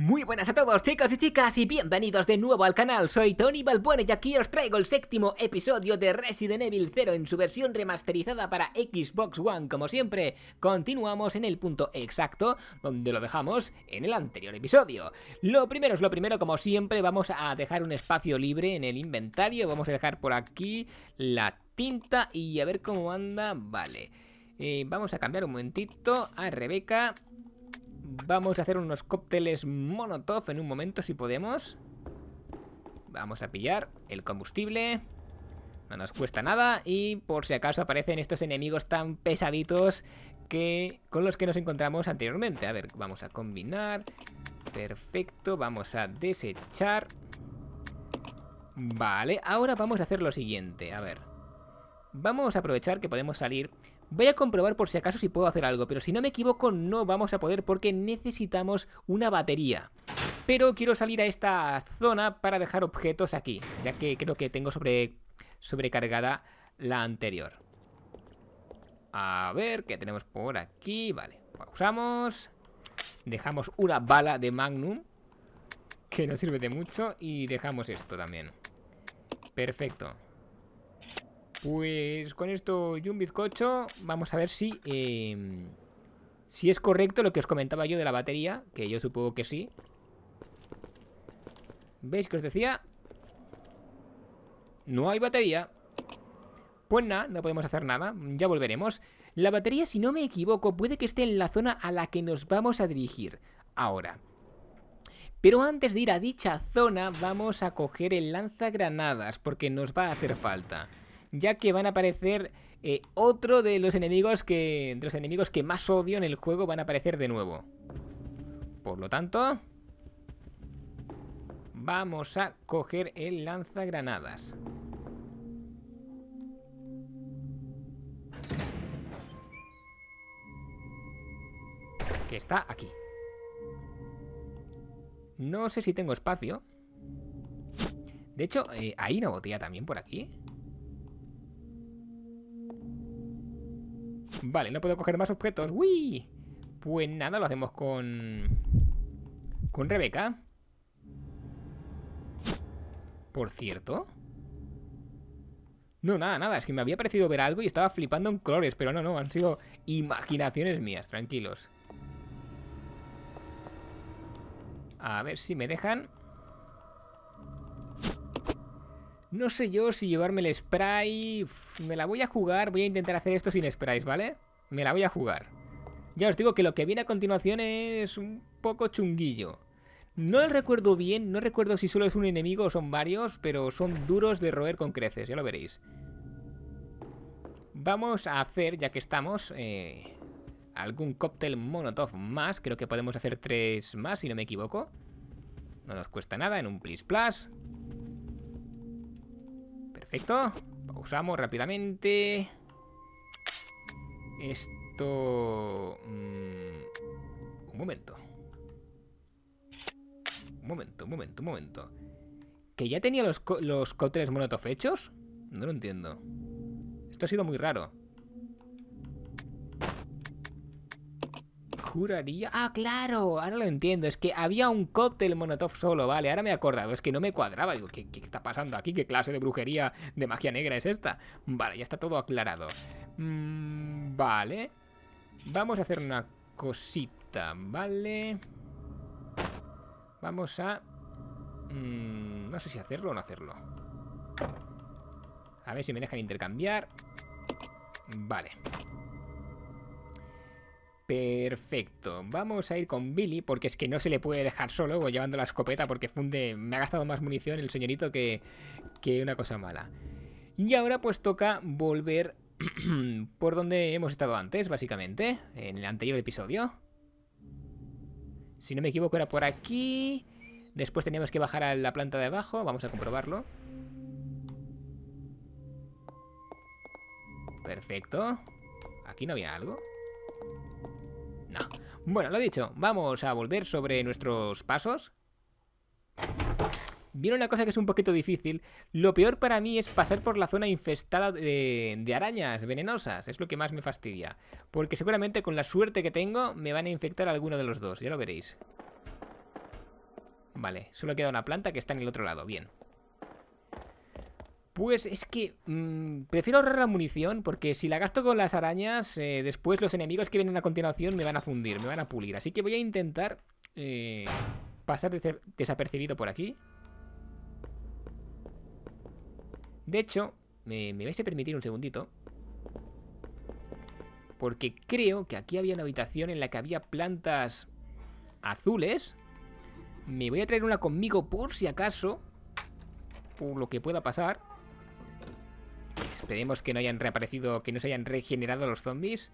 Muy buenas a todos chicos y chicas y bienvenidos de nuevo al canal, soy Tony Balbuena y aquí os traigo el séptimo episodio de Resident Evil 0 en su versión remasterizada para Xbox One como siempre. Continuamos en el punto exacto donde lo dejamos en el anterior episodio. Lo primero es lo primero, como siempre vamos a dejar un espacio libre en el inventario, vamos a dejar por aquí la tinta y a ver cómo anda, vale. Eh, vamos a cambiar un momentito a Rebeca Vamos a hacer unos cócteles monotov en un momento, si podemos. Vamos a pillar el combustible. No nos cuesta nada. Y por si acaso aparecen estos enemigos tan pesaditos que con los que nos encontramos anteriormente. A ver, vamos a combinar. Perfecto, vamos a desechar. Vale, ahora vamos a hacer lo siguiente. A ver. Vamos a aprovechar que podemos salir Voy a comprobar por si acaso si puedo hacer algo, pero si no me equivoco no vamos a poder porque necesitamos una batería. Pero quiero salir a esta zona para dejar objetos aquí, ya que creo que tengo sobre, sobrecargada la anterior. A ver, ¿qué tenemos por aquí? Vale, pausamos. Dejamos una bala de Magnum, que no sirve de mucho, y dejamos esto también. Perfecto. Pues con esto y un bizcocho, vamos a ver si, em, si es correcto lo que os comentaba yo de la batería, que yo supongo que sí. ¿Veis que os decía? No hay batería. Pues nada, no podemos hacer nada, ya volveremos. La batería, si no me equivoco, puede que esté en la zona a la que nos vamos a dirigir ahora. Pero antes de ir a dicha zona, vamos a coger el lanzagranadas, porque nos va a hacer falta ya que van a aparecer eh, otro de los enemigos que los enemigos que más odio en el juego van a aparecer de nuevo. Por lo tanto, vamos a coger el lanzagranadas. Que está aquí. No sé si tengo espacio. De hecho, eh, ¿hay una botella también por aquí? Vale, no puedo coger más objetos. ¡Uy! Pues nada, lo hacemos con... Con Rebeca. Por cierto... No, nada, nada. Es que me había parecido ver algo y estaba flipando en colores. Pero no, no. Han sido imaginaciones mías. Tranquilos. A ver si me dejan... No sé yo si llevarme el spray... Me la voy a jugar, voy a intentar hacer esto sin sprays, ¿vale? Me la voy a jugar. Ya os digo que lo que viene a continuación es un poco chunguillo. No lo recuerdo bien, no recuerdo si solo es un enemigo o son varios, pero son duros de roer con creces, ya lo veréis. Vamos a hacer, ya que estamos, eh, algún cóctel monotov más. Creo que podemos hacer tres más, si no me equivoco. No nos cuesta nada, en un Plis Plus. Perfecto. Pausamos rápidamente. Esto... Mm, un momento. Un momento, un momento, un momento. ¿Que ya tenía los, los hechos? No lo entiendo. Esto ha sido muy raro. Ah, claro, ahora lo entiendo. Es que había un cóctel monotov solo, vale. Ahora me he acordado, es que no me cuadraba. Digo, ¿qué, está pasando aquí? ¿Qué clase de brujería de magia negra es esta? Vale, ya está todo aclarado. Mm, vale. Vamos a hacer una cosita, vale. Vamos a... Mm, no sé si hacerlo o no hacerlo. A ver si me dejan intercambiar. Vale. Perfecto. Vamos a ir con Billy, porque es que no se le puede dejar solo o llevando la escopeta, porque funde. Me ha gastado más munición el señorito que, que una cosa mala. Y ahora, pues toca volver por donde hemos estado antes, básicamente, en el anterior episodio. Si no me equivoco, era por aquí. Después teníamos que bajar a la planta de abajo. Vamos a comprobarlo. Perfecto. Aquí no había algo. Bueno, lo dicho, vamos a volver sobre nuestros pasos. Viene una cosa que es un poquito difícil. Lo peor para mí es pasar por la zona infestada de, de, arañas venenosas. Es lo que más me fastidia. Porque seguramente con la suerte que tengo me van a infectar alguno de los dos. Ya lo veréis. Vale, solo queda una planta que está en el otro lado. Bien. Pues es que mm, prefiero ahorrar la munición porque si la gasto con las arañas, eh, después los enemigos que vienen a continuación me van a fundir, me van a pulir. Así que voy a intentar eh, pasar desapercibido por aquí. De hecho, me vais a permitir un segundito. Porque creo que aquí había una habitación en la que había plantas azules. Me voy a traer una conmigo por si acaso. Por lo que pueda pasar. Esperemos que no hayan reaparecido, que no se hayan regenerado los zombies.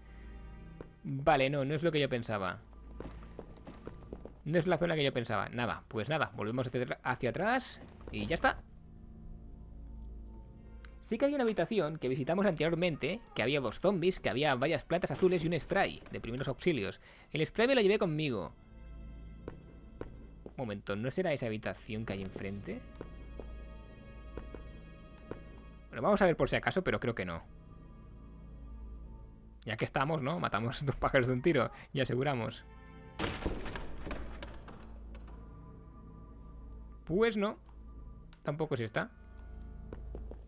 Vale, no, no es lo que yo pensaba. No es la zona que yo pensaba. Nada, pues nada, volvemos hacia atrás y ya está. Sí que había una habitación que visitamos anteriormente, que había dos zombies, que había varias plantas azules y un spray de primeros auxilios. El spray me lo llevé conmigo. Un momento, ¿no será esa habitación que hay enfrente? vamos a ver por si acaso, pero creo que no. Ya que estamos, ¿no? Matamos dos pájaros de un tiro y aseguramos. Pues no. Tampoco si está.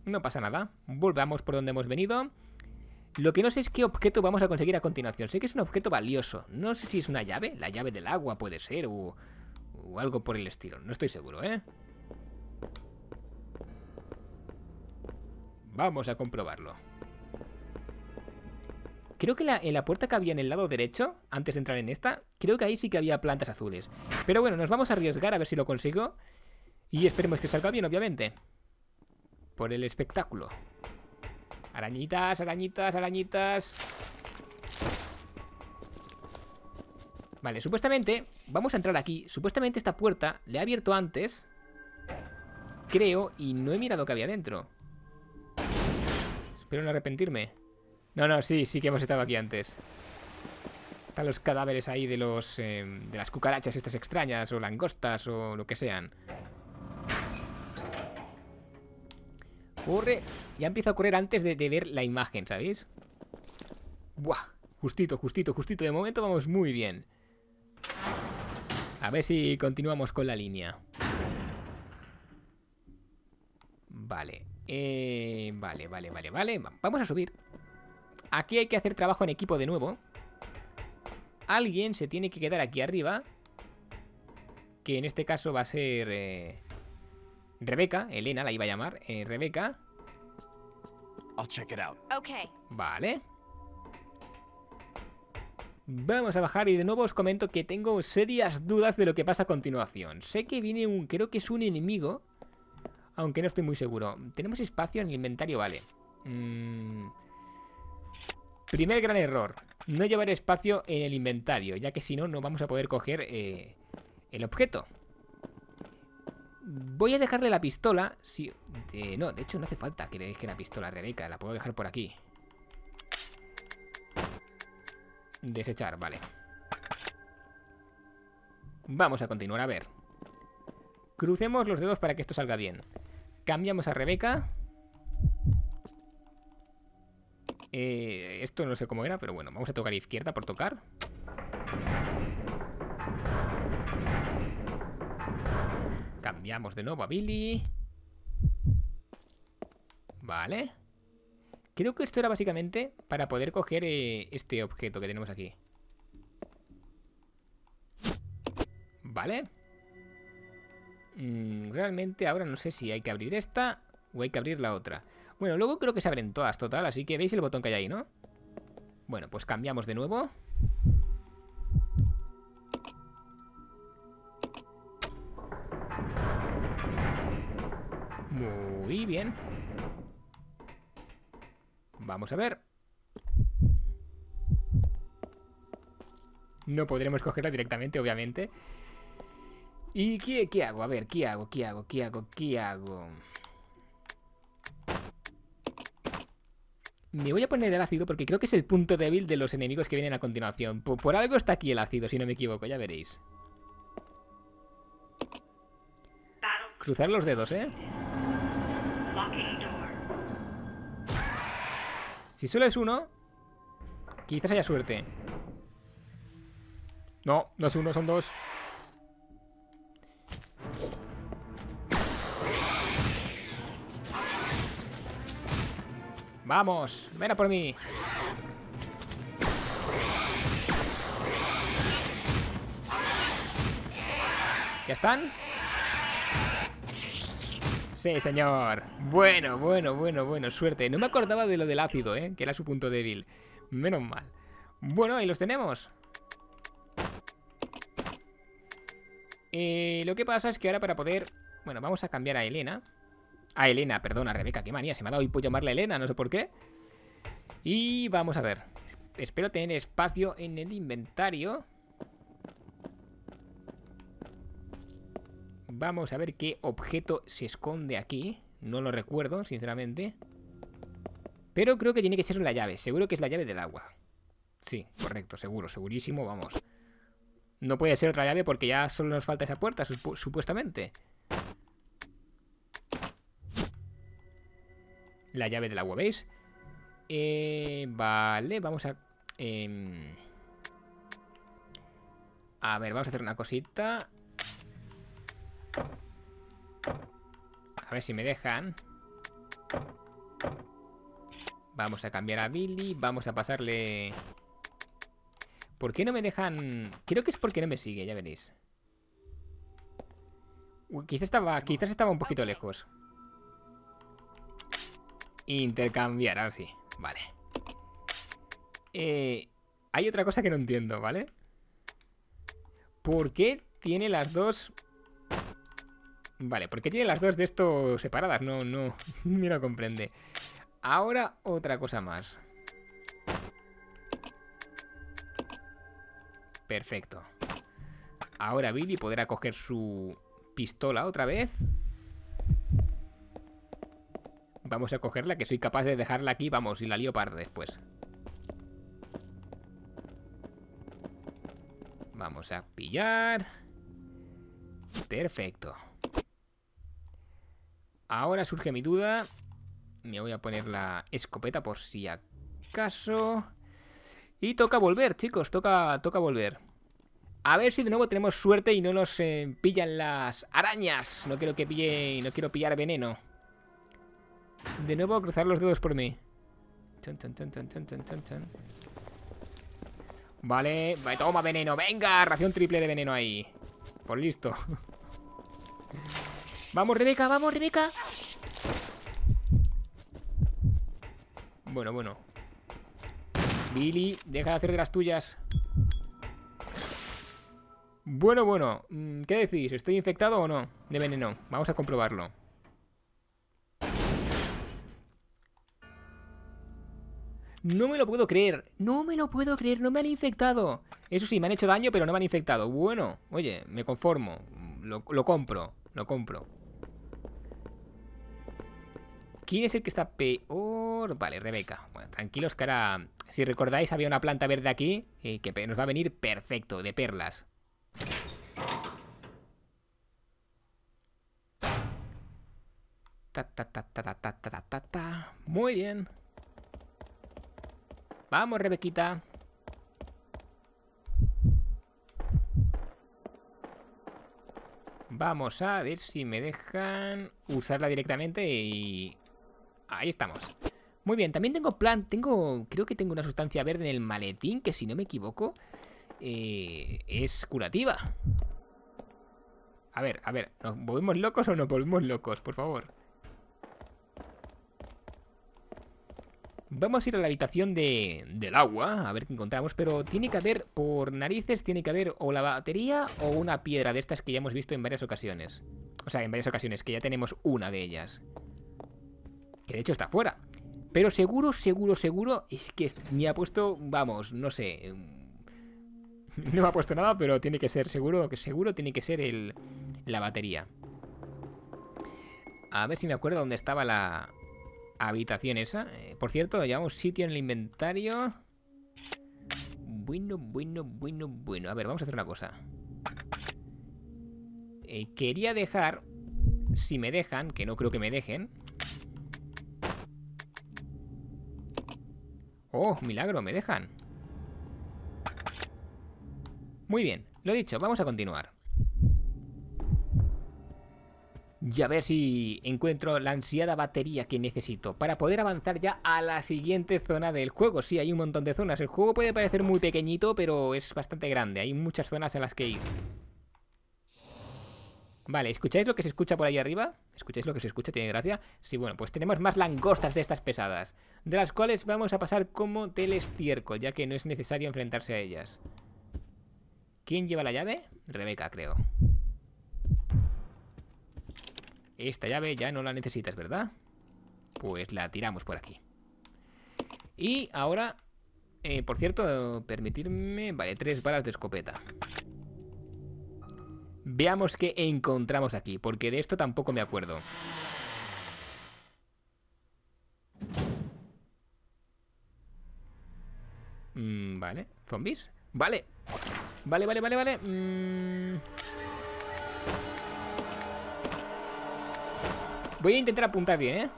No pasa nada. Volvamos por donde hemos venido. Lo que no sé es qué objeto vamos a conseguir a continuación. Sé que es un objeto valioso. No sé si es una llave. La llave del agua puede ser o algo por el estilo. No estoy seguro, ¿eh? Vamos a comprobarlo. Creo que en la puerta que había en el lado derecho, antes de entrar en esta, creo que ahí sí que había plantas azules. Pero bueno, nos vamos a arriesgar a ver si lo consigo. Y esperemos que salga bien, obviamente. Por el espectáculo. Arañitas, arañitas, arañitas. Vale, supuestamente, vamos a entrar aquí. Supuestamente esta puerta le ha abierto antes. Creo, y no he mirado que había dentro. Espero no arrepentirme. No, no, sí, sí que hemos estado aquí antes. Están los cadáveres ahí de los... Eh, de las cucarachas estas extrañas o langostas o lo que sean. Corre. Ya empieza a correr antes de, de ver la imagen, ¿sabéis? Buah. Justito, justito, justito. De momento vamos muy bien. A ver si continuamos con la línea. Vale. Eh, vale, vale, vale, vale. Vamos a subir. Aquí hay que hacer trabajo en equipo de nuevo. Alguien se tiene que quedar aquí arriba. Que en este caso va a ser... Eh, Rebeca, Elena la iba a llamar. Eh, Rebeca. I'll check it out. Okay. Vale. Vamos a bajar y de nuevo os comento que tengo serias dudas de lo que pasa a continuación. Sé que viene un... creo que es un enemigo aunque no estoy muy seguro. Tenemos espacio en el inventario, vale. Mm. Primer gran error, no llevar espacio en el inventario, ya que si no, no vamos a poder coger eh, el objeto. Voy a dejarle la pistola, si... no, de hecho no hace falta que le deje la pistola a Rebeca, la puedo dejar por aquí. Desechar, vale. Vamos a continuar, a ver. Crucemos los dedos para que esto salga bien. Cambiamos a Rebeca. Eh, esto no sé cómo era, pero bueno, vamos a tocar izquierda por tocar. Cambiamos de nuevo a Billy. Vale. Creo que esto era básicamente para poder coger eh, este objeto que tenemos aquí. Vale. Mm, realmente ahora no sé si hay que abrir esta o hay que abrir la otra. Bueno, luego creo que se abren todas, total, así que veis el botón que hay ahí, ¿no? Bueno, pues cambiamos de nuevo. Muy bien. Vamos a ver. No podremos cogerla directamente, obviamente. ¿Y qué, hago? A ver, ¿qué hago? ¿Qué hago? ¿Qué hago? ¿Qué hago? Me voy a poner el ácido porque creo que es el punto débil de los enemigos que vienen a continuación. Por, por algo está aquí el ácido, si no me equivoco, ya veréis. Cruzar los dedos, ¿eh? Si solo es uno, quizás haya suerte. No, no es uno, son dos. ¡Vamos! ¡Ven a por mí! ¿Ya están? Sí, señor. Bueno, bueno, bueno, bueno. Suerte. No me acordaba de lo del ácido, ¿eh? Que era su punto débil. Menos mal. Bueno, ahí los tenemos. Y eh, lo que pasa es que ahora para poder... Bueno, vamos a cambiar a Elena. A ah, Elena, perdona, Rebeca, qué manía. Se me ha dado hoy puedo llamarla Elena, no sé por qué. Y vamos a ver. Espero tener espacio en el inventario. Vamos a ver qué objeto se esconde aquí. No lo recuerdo, sinceramente. Pero creo que tiene que ser la llave. Seguro que es la llave del agua. Sí, correcto, seguro, segurísimo, vamos. No puede ser otra llave porque ya solo nos falta esa puerta, supuestamente. la llave del agua, ¿veis? Eh, vale, vamos a... Em, a ver, vamos a hacer una cosita. A ver si me dejan. Vamos a cambiar a Billy. Vamos a pasarle... ¿Por qué no me dejan...? Creo que es porque no me sigue, ya veréis. quizás estaba, quizás estaba un poquito lejos. Intercambiar, así, sí. Vale. Eh, hay otra cosa que no entiendo, ¿vale? ¿Por qué tiene las dos... Vale, ¿por qué tiene las dos de esto separadas? No, no, no lo comprende. Ahora otra cosa más. Perfecto. Ahora Billy podrá coger su pistola otra vez. Vamos a cogerla, que soy capaz de dejarla aquí, vamos, y la lío para después. Vamos a pillar. Perfecto. Ahora surge mi duda. Me voy a poner la escopeta por si acaso. Y toca volver, chicos, toca, toca volver. A ver si de nuevo tenemos suerte y no nos eh, pillan las arañas. No quiero que pille, no quiero pillar veneno. De nuevo a cruzar los dedos por mí. vale, toma veneno. Venga, ración triple de veneno ahí. por pues listo. Vamos, Rebeca, vamos, Rebeca. Bueno, bueno. Billy, deja de hacer de las tuyas. Bueno, bueno. Mm, ¿Qué decís? ¿Estoy infectado o no? De veneno. Vamos a comprobarlo. No me lo puedo creer, no me lo puedo creer, no me han infectado. Eso sí, me han hecho daño, pero no me han infectado. Bueno, oye, me conformo. Lo, lo compro, lo compro. ¿Quién es el que está peor? Vale, Rebeca. Bueno, tranquilos, que ahora, si recordáis, había una planta verde aquí y eh, que nos va a venir perfecto, de perlas. Ta, ta, ta, Muy bien. Vamos, Rebequita. Vamos a ver si me dejan usarla directamente y... Ahí estamos. Muy bien, también tengo plan, tengo... Creo que tengo una sustancia verde en el maletín que si no me equivoco eh, es curativa. A ver, a ver, ¿nos volvemos locos o nos volvemos locos? Por favor. Vamos a ir a la habitación de, del agua, a ver qué encontramos, pero tiene que haber, por narices, tiene que haber o la batería o una piedra de estas que ya hemos visto en varias ocasiones. O sea, en varias ocasiones, que ya tenemos una de ellas. Que de hecho está fuera. Pero seguro, seguro, seguro, es que me ha puesto, vamos, no sé... Mm, no me ha puesto nada, pero tiene que ser seguro, que seguro tiene que ser el, la batería. A ver si me acuerdo dónde estaba la, habitación esa. Eh, por cierto, llevamos sitio en el inventario. Bueno, bueno, bueno, bueno. A ver, vamos a hacer una cosa. Eh, quería dejar, si me dejan, que no creo que me dejen. Oh, milagro, me dejan. Muy bien, lo dicho, vamos a continuar. y a ver si encuentro la ansiada batería que necesito para poder avanzar ya a la siguiente zona del juego. Sí, hay un montón de zonas. El juego puede parecer muy pequeñito, pero es bastante grande. Hay muchas zonas en las que ir. Vale, ¿escucháis lo que se escucha por ahí arriba? ¿Escucháis lo que se escucha? ¿Tiene gracia? Sí, bueno, pues tenemos más langostas de estas pesadas, de las cuales vamos a pasar como del estiércol, ya que no es necesario enfrentarse a ellas. ¿Quién lleva la llave? Rebeca, creo. Esta llave ya no la necesitas, ¿verdad? Pues la tiramos por aquí. Y ahora, eh, por cierto, permitirme... Vale, tres balas de escopeta. Veamos qué encontramos aquí, porque de esto tampoco me acuerdo. Mm, vale, zombies. Vale, vale, vale, vale, vale. Mm. Voy a intentar apuntar bien, ¿eh?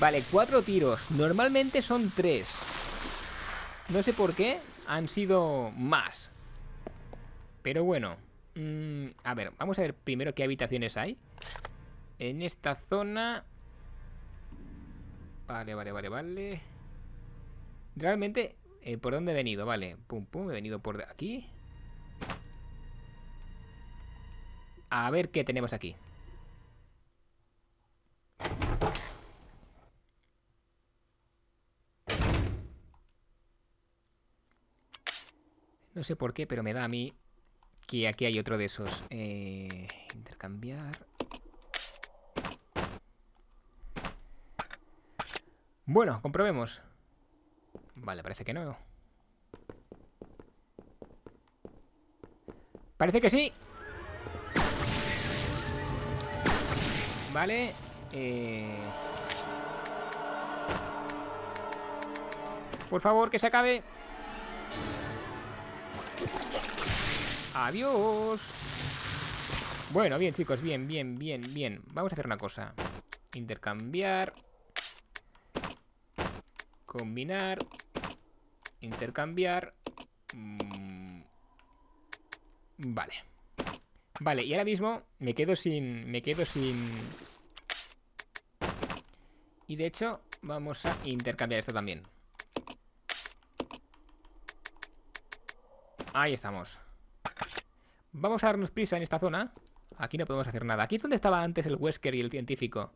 Vale, cuatro tiros. Normalmente son tres. No sé por qué han sido más. Pero bueno. Mm, a ver, vamos a ver primero qué habitaciones hay. En esta zona... Vale, vale, vale, vale. Realmente eh, ¿Por dónde he venido? Vale, pum, pum, he venido por aquí. A ver qué tenemos aquí. No sé por qué, pero me da a mí que aquí hay otro de esos. Eh, intercambiar. Bueno, comprobemos. Vale, parece que no. Parece que sí. Vale. Eh. Por favor, que se acabe. Adiós. Bueno, bien, chicos, bien, bien, bien, bien. Vamos a hacer una cosa. Intercambiar. Combinar intercambiar. Mm, vale. Vale, y ahora mismo me quedo sin... Me quedo sin... Y de hecho, vamos a intercambiar esto también. Ahí estamos. Vamos a darnos prisa en esta zona. Aquí no podemos hacer nada. Aquí es donde estaba antes el Wesker y el científico.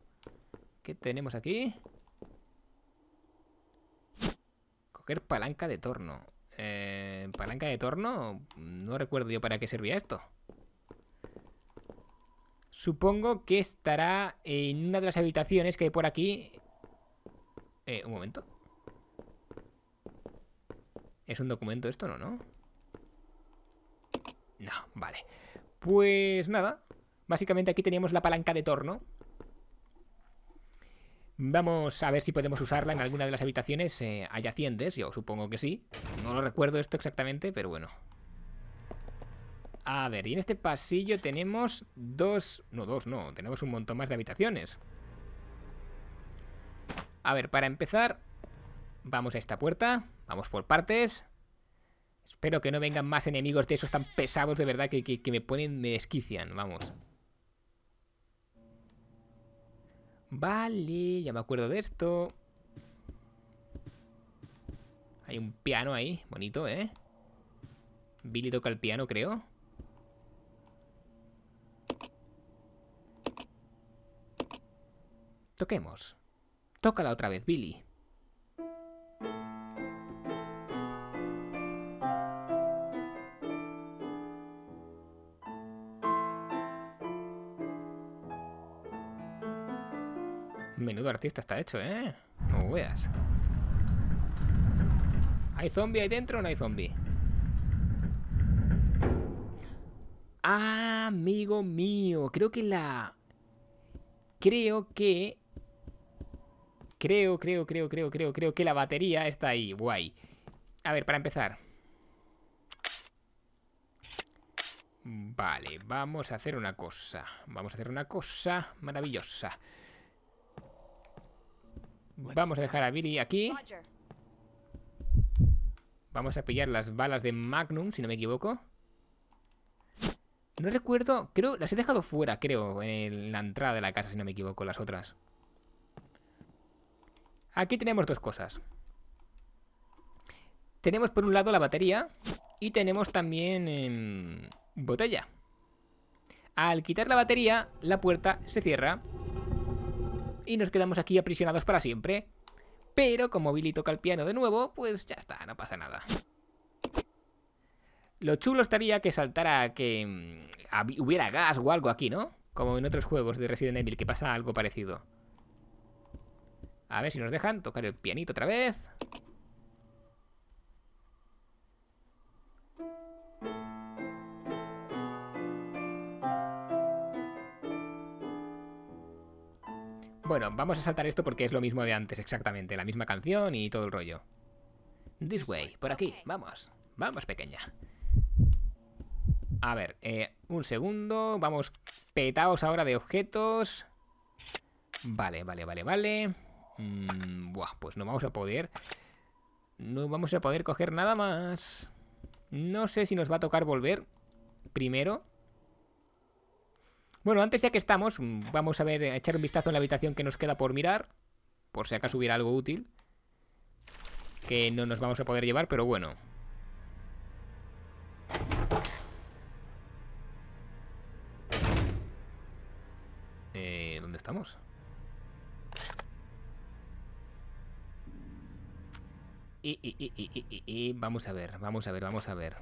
¿Qué tenemos aquí? palanca de torno. Eh, palanca de torno, no recuerdo yo para qué servía esto. Supongo que estará en una de las habitaciones que hay por aquí. Eh, un momento. ¿Es un documento esto? o ¿no? No, vale. Pues nada. Básicamente aquí teníamos la palanca de torno. Vamos a ver si podemos usarla en alguna de las habitaciones eh, adyacentes, yo supongo que sí. No lo recuerdo esto exactamente, pero bueno. A ver, y en este pasillo tenemos dos... No, dos no, tenemos un montón más de habitaciones. A ver, para empezar, vamos a esta puerta, vamos por partes. Espero que no vengan más enemigos de esos tan pesados de verdad que, que me ponen, me desquician, vamos. Vale, ya me acuerdo de esto. Hay un piano ahí, bonito, ¿eh? Billy toca el piano, creo. Toquemos. Tócala otra vez, Billy. Esto está hecho, ¿eh? No veas. ¿Hay zombie ahí dentro o no hay zombie? Ah, amigo mío, creo que la... Creo que... Creo, creo, creo, creo, creo, creo que la batería está ahí, guay. A ver, para empezar. Vale, vamos a hacer una cosa. Vamos a hacer una cosa maravillosa. Vamos a dejar a Billy aquí. Vamos a pillar las balas de Magnum, si no me equivoco. No recuerdo, creo, las he dejado fuera, creo, en la entrada de la casa, si no me equivoco, las otras. Aquí tenemos dos cosas. Tenemos por un lado la batería y tenemos también em, botella. Al quitar la batería, la puerta se cierra y nos quedamos aquí aprisionados para siempre. Pero como Billy toca el piano de nuevo, pues ya está, no pasa nada. Lo chulo estaría que saltara que mm, hubiera gas o algo aquí, ¿no? Como en otros juegos de Resident Evil, que pasa algo parecido. A ver si nos dejan tocar el pianito otra vez. Bueno, vamos a saltar esto porque es lo mismo de antes, exactamente. La misma canción y todo el rollo. This way, por aquí, vamos. Vamos, pequeña. A ver, eh, un segundo. Vamos petaos ahora de objetos. Vale, vale, vale, vale. Mm, buah, pues no vamos a poder... No vamos a poder coger nada más. No sé si nos va a tocar volver primero. Bueno, antes ya que estamos, mm, vamos a ver, echar un vistazo en la habitación que nos queda por mirar. Por si acaso hubiera algo útil. Que no nos vamos a poder llevar, pero bueno. Eh, ¿Dónde estamos? y, vamos a ver, vamos a ver, vamos a ver.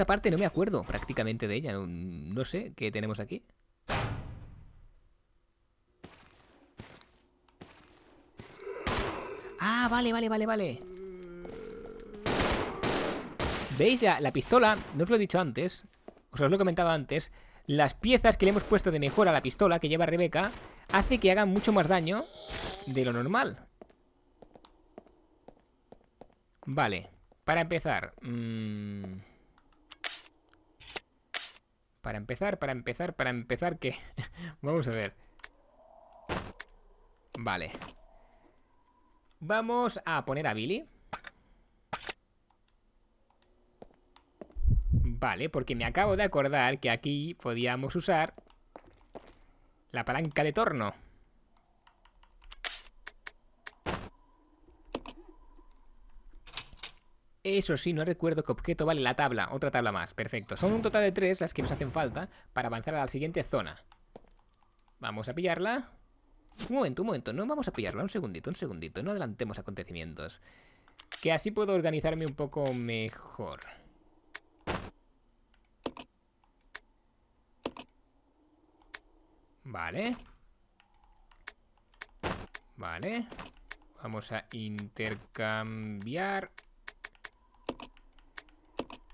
esta parte no me acuerdo prácticamente de ella. No, sé qué tenemos aquí. Ah, vale, vale, vale, vale. ¿Veis? La, la, pistola, no os lo he dicho antes, os, lo he comentado antes, las piezas que le hemos puesto de mejora a la pistola que lleva Rebeca hace que haga mucho más daño de lo normal. Vale, para empezar... Mmm... Para empezar, para empezar, para empezar, que... Vamos a ver. Vale. Vamos a poner a Billy. Vale, porque me acabo de acordar que aquí podíamos usar la palanca de torno. Eso sí, no recuerdo qué objeto vale la tabla. Otra tabla más, perfecto. Son un total de tres las que nos hacen falta para avanzar a la siguiente zona. Vamos a pillarla. Un momento, un momento. No vamos a pillarla. Un segundito, un segundito. No adelantemos acontecimientos. Que así puedo organizarme un poco mejor. Vale. Vale. Vamos a intercambiar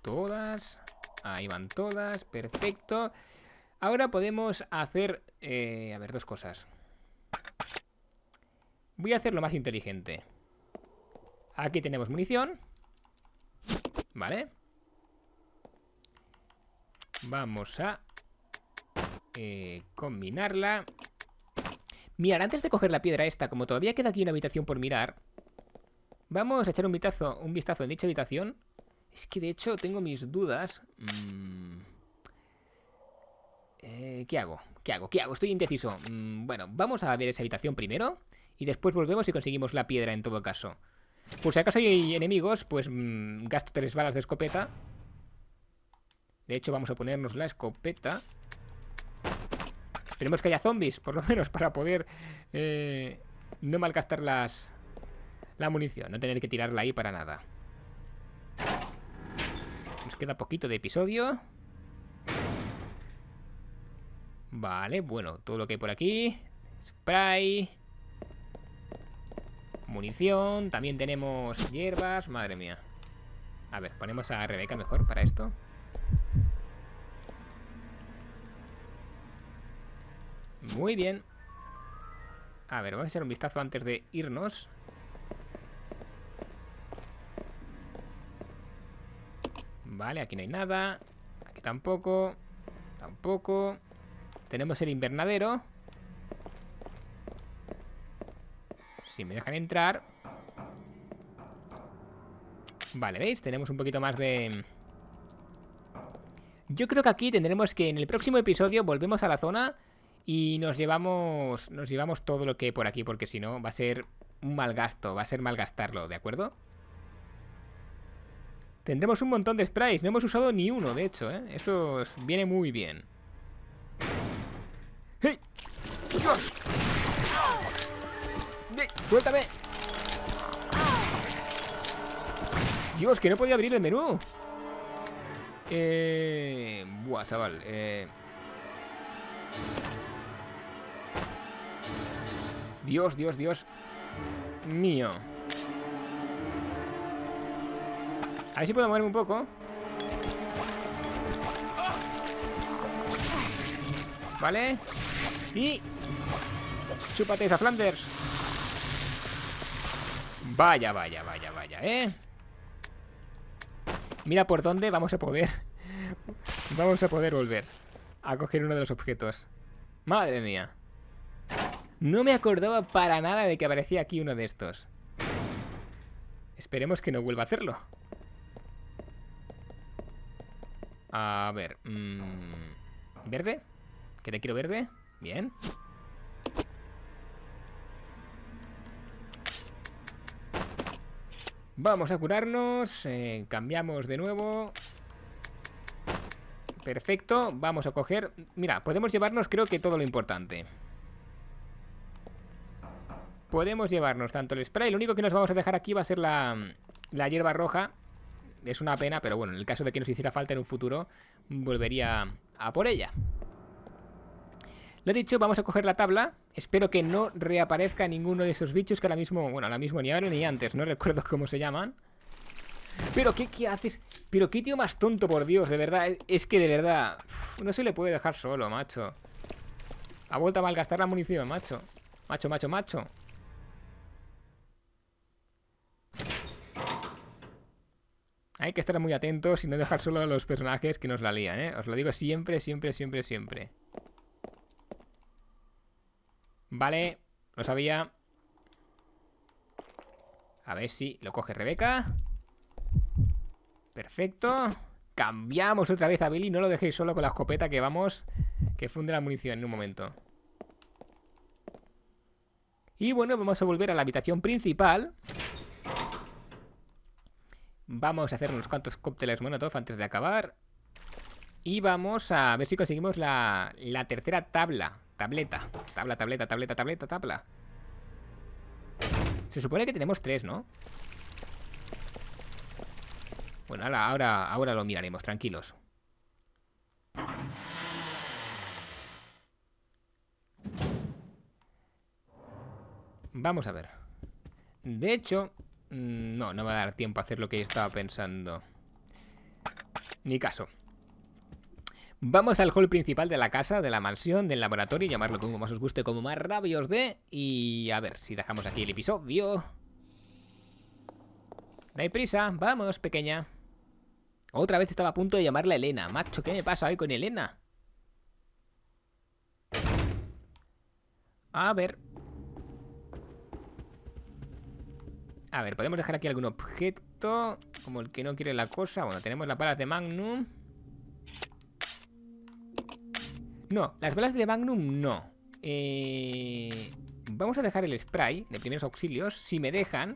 todas. Ahí van todas, perfecto. Ahora podemos hacer... Eh, a ver, dos cosas. Voy a hacer lo más inteligente. Aquí tenemos munición. Vale. Vamos a eh, combinarla. Mirar, antes de coger la piedra esta, como todavía queda aquí una habitación por mirar, vamos a echar un, vistazo, un vistazo en dicha habitación es que de hecho tengo mis dudas. Mm. Eh, ¿Qué hago? ¿Qué hago? ¿Qué hago? Estoy indeciso. Mm, bueno, vamos a ver esa habitación primero. Y después volvemos y conseguimos la piedra en todo caso. Por si acaso hay enemigos, pues mm, gasto tres balas de escopeta. De hecho, vamos a ponernos la escopeta. Esperemos que haya zombies, por lo menos, para poder eh, no malgastar las, la munición. No tener que tirarla ahí para nada queda poquito de episodio. Vale, bueno, todo lo que hay por aquí. Spray. Munición. También tenemos hierbas. Madre mía. A ver, ponemos a Rebeca mejor para esto. Muy bien. A ver, vamos a echar un vistazo antes de irnos. Vale, aquí no hay nada. Aquí tampoco. Tampoco. Tenemos el invernadero. Si me dejan entrar. Vale, ¿veis? Tenemos un poquito más de... Yo creo que aquí tendremos que en el próximo episodio volvemos a la zona y nos llevamos nos llevamos todo lo que hay por aquí porque si no va a ser un mal gasto, va a ser malgastarlo, ¿de acuerdo? Tendremos un montón de sprays. No hemos usado ni uno, de hecho, ¿eh? Esto viene muy bien. ¡Hey! ¡Dios! ¡Hey! ¡Suéltame! Dios, que no podía abrir el menú. Eh... Buah, chaval. Eh... Dios, Dios, Dios. Mío. A ver si puedo moverme un poco. Vale. Y... Chúpate esa Flanders. Vaya, vaya, vaya, vaya, ¿eh? Mira por dónde vamos a poder... vamos a poder volver a coger uno de los objetos. Madre mía. No me acordaba para nada de que aparecía aquí uno de estos. Esperemos que no vuelva a hacerlo. A ver. Mm, ¿Verde? ¿Que te quiero verde? Bien. Vamos a curarnos. Eh, cambiamos de nuevo. Perfecto. Vamos a coger... Mira, podemos llevarnos creo que todo lo importante. Podemos llevarnos tanto el spray. Lo único que nos vamos a dejar aquí va a ser la, la hierba roja es una pena, pero bueno, en el caso de que nos hiciera falta en un futuro, volvería a por ella. Lo dicho, vamos a coger la tabla. Espero que no reaparezca ninguno de esos bichos que ahora mismo... Bueno, ahora mismo ni ahora ni antes, no recuerdo cómo se llaman. Pero ¿qué, qué haces? Pero qué tío más tonto, por Dios, de verdad. Es que de verdad... No se le puede dejar solo, macho. Ha vuelto a malgastar la munición, macho. Macho, macho, macho. Hay que estar muy atentos y no dejar solo a los personajes que nos la lían, ¿eh? Os lo digo siempre, siempre, siempre, siempre. Vale, lo sabía. A ver si lo coge Rebeca. Perfecto. Cambiamos otra vez a Billy. No lo dejéis solo con la escopeta que vamos, que funde la munición en un momento. Y bueno, vamos a volver a la habitación principal. Vamos a hacer unos cuantos cócteles monotov antes de acabar. Y vamos a ver si conseguimos la, tercera tabla. Tableta. Tabla, tableta, tableta, tableta, tabla. Se supone que tenemos tres, ¿no? Bueno, ahora, ahora lo miraremos, tranquilos. Vamos a ver. De hecho, Mm, no, no me va a dar tiempo a hacer lo que yo estaba pensando. Ni caso. Vamos al hall principal de la casa, de la mansión, del laboratorio, llamarlo como más os guste, como más rabios de... Y a ver si dejamos aquí el episodio. No hay prisa, vamos, pequeña. Otra vez estaba a punto de llamarla Elena. Macho, ¿qué me pasa hoy con Elena? A ver. A ver, podemos dejar aquí algún objeto. Como el que no quiere la cosa. Bueno, tenemos las balas de Magnum. No, las balas de Magnum no. Eh, vamos a dejar el spray de primeros auxilios. Si me dejan.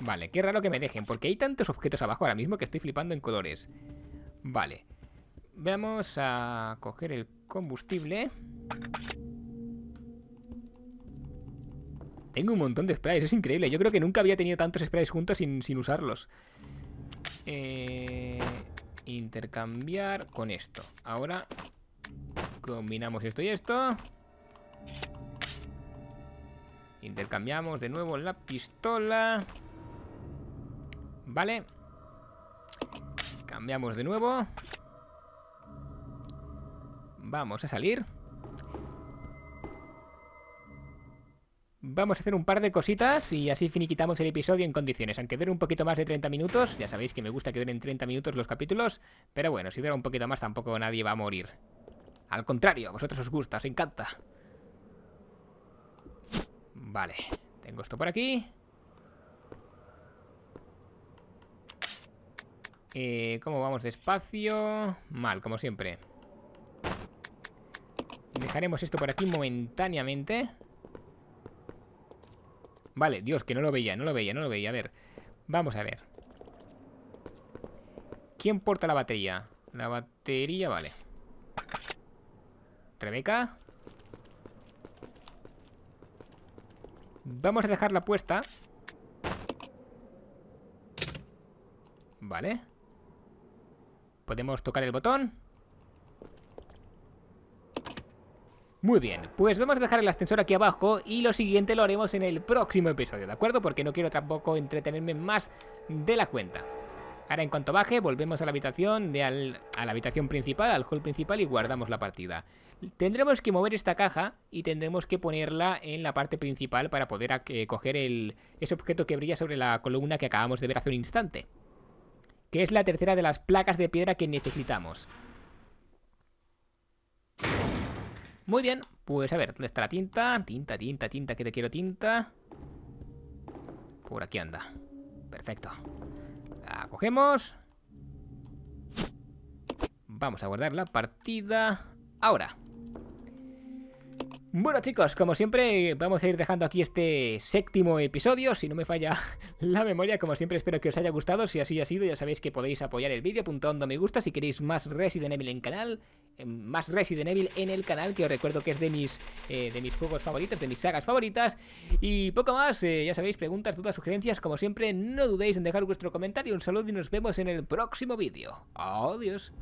Vale, qué raro que me dejen. Porque hay tantos objetos abajo ahora mismo que estoy flipando en colores. Vale. Vamos a coger el combustible. Tengo un montón de sprays, es increíble. Yo creo que nunca había tenido tantos sprays juntos sin, usarlos. Eh, intercambiar con esto. Ahora combinamos esto y esto. Intercambiamos de nuevo la pistola. Vale. Cambiamos de nuevo. Vamos a salir. vamos a hacer un par de cositas y así finiquitamos el episodio en condiciones. Aunque dure un poquito más de 30 minutos, ya sabéis que me gusta que duren 30 minutos los capítulos, pero bueno, si dura un poquito más tampoco nadie va a morir. Al contrario, a vosotros os gusta, os encanta. Vale, tengo esto por aquí. Eh, ¿Cómo vamos despacio? Mal, como siempre. Dejaremos esto por aquí momentáneamente. Vale, Dios, que no lo veía, no lo veía, no lo veía. A ver, vamos a ver. ¿Quién porta la batería? La batería, vale. ¿Rebeca? Vamos a dejarla puesta. Vale. Podemos tocar el botón. Muy bien, pues vamos a dejar el ascensor aquí abajo y lo siguiente lo haremos en el próximo episodio, ¿de acuerdo? Porque no quiero tampoco entretenerme más de la cuenta. Ahora en cuanto baje volvemos a la habitación, de al, a la habitación principal, al hall principal y guardamos la partida. Tendremos que mover esta caja y tendremos que ponerla en la parte principal para poder eh, coger el, ese objeto que brilla sobre la columna que acabamos de ver hace un instante. Que es la tercera de las placas de piedra que necesitamos. Muy bien, pues a ver, ¿dónde está la tinta? Tinta, tinta, tinta, que te quiero tinta. Por aquí anda. Perfecto. La cogemos. Vamos a guardar la partida ahora. Bueno chicos, como siempre vamos a ir dejando aquí este séptimo episodio, si no me falla la memoria, como siempre espero que os haya gustado, si así ha sido ya sabéis que podéis apoyar el vídeo apuntando me gusta si queréis más Resident Evil en canal eh, más Resident Evil en el canal, que os recuerdo que es de mis, eh, de mis juegos favoritos, de mis sagas favoritas. Y poco más, eh, ya sabéis, preguntas, dudas, sugerencias, como siempre, no dudéis en dejar vuestro comentario. Un saludo y nos vemos en el próximo vídeo. Adiós.